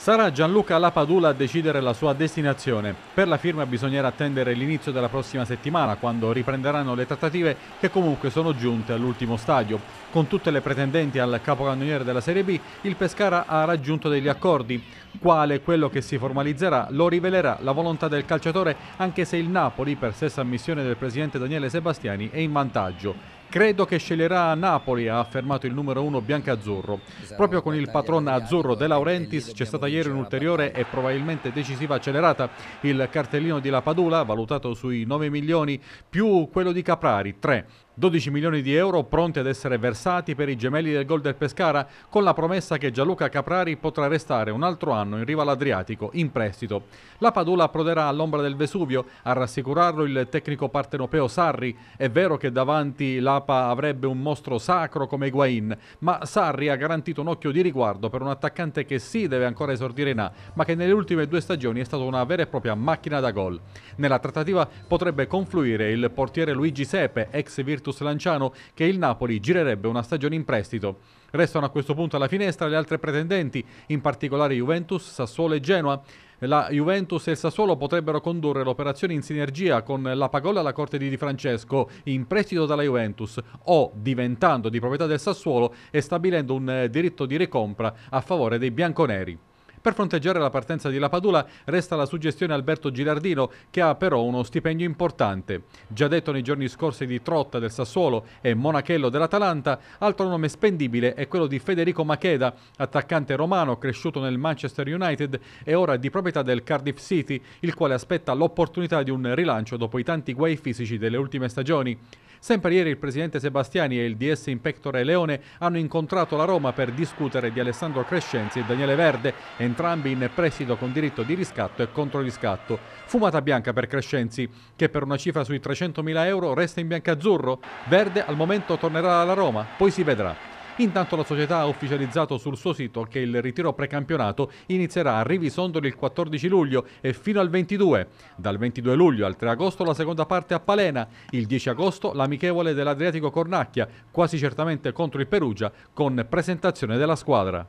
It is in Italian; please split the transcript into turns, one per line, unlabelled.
Sarà Gianluca Lapadula a decidere la sua destinazione. Per la firma bisognerà attendere l'inizio della prossima settimana, quando riprenderanno le trattative che comunque sono giunte all'ultimo stadio. Con tutte le pretendenti al capocannoniere della Serie B, il Pescara ha raggiunto degli accordi. Quale quello che si formalizzerà lo rivelerà la volontà del calciatore, anche se il Napoli, per stessa ammissione del presidente Daniele Sebastiani, è in vantaggio. Credo che sceglierà Napoli, ha affermato il numero uno biancazzurro. Esatto, Proprio con il patron azzurro De Laurentiis c'è stata ieri un'ulteriore e probabilmente decisiva accelerata. Il cartellino di La Padula, valutato sui 9 milioni, più quello di Caprari, 3. 12 milioni di euro pronti ad essere versati per i gemelli del gol del Pescara, con la promessa che Gianluca Caprari potrà restare un altro anno in riva all'Adriatico, in prestito. La Padula approderà all'ombra del Vesuvio, a rassicurarlo il tecnico partenopeo Sarri. È vero che davanti l'APA avrebbe un mostro sacro come Higuain, ma Sarri ha garantito un occhio di riguardo per un attaccante che sì deve ancora esordire in A, ma che nelle ultime due stagioni è stato una vera e propria macchina da gol. Nella trattativa potrebbe confluire il portiere Luigi Sepe, ex virtuoso Juventus Lanciano che il Napoli girerebbe una stagione in prestito. Restano a questo punto alla finestra le altre pretendenti, in particolare Juventus, Sassuolo e Genoa. La Juventus e il Sassuolo potrebbero condurre l'operazione in sinergia con la Pagola alla corte di Di Francesco in prestito dalla Juventus o diventando di proprietà del Sassuolo e stabilendo un eh, diritto di ricompra a favore dei bianconeri. Per fronteggiare la partenza di La Padula resta la suggestione Alberto Girardino che ha però uno stipendio importante. Già detto nei giorni scorsi di Trotta del Sassuolo e Monachello dell'Atalanta, altro nome spendibile è quello di Federico Macheda, attaccante romano cresciuto nel Manchester United e ora di proprietà del Cardiff City, il quale aspetta l'opportunità di un rilancio dopo i tanti guai fisici delle ultime stagioni. Sempre ieri il presidente Sebastiani e il DS Impectore Leone hanno incontrato la Roma per discutere di Alessandro Crescenzi e Daniele Verde, entrambi in prestito con diritto di riscatto e controriscatto. Fumata bianca per Crescenzi, che per una cifra sui 300.000 euro resta in biancazzurro. Verde al momento tornerà alla Roma, poi si vedrà. Intanto la società ha ufficializzato sul suo sito che il ritiro precampionato inizierà a Rivisondoli il 14 luglio e fino al 22. Dal 22 luglio al 3 agosto la seconda parte a Palena, il 10 agosto l'amichevole dell'Adriatico Cornacchia, quasi certamente contro il Perugia, con presentazione della squadra.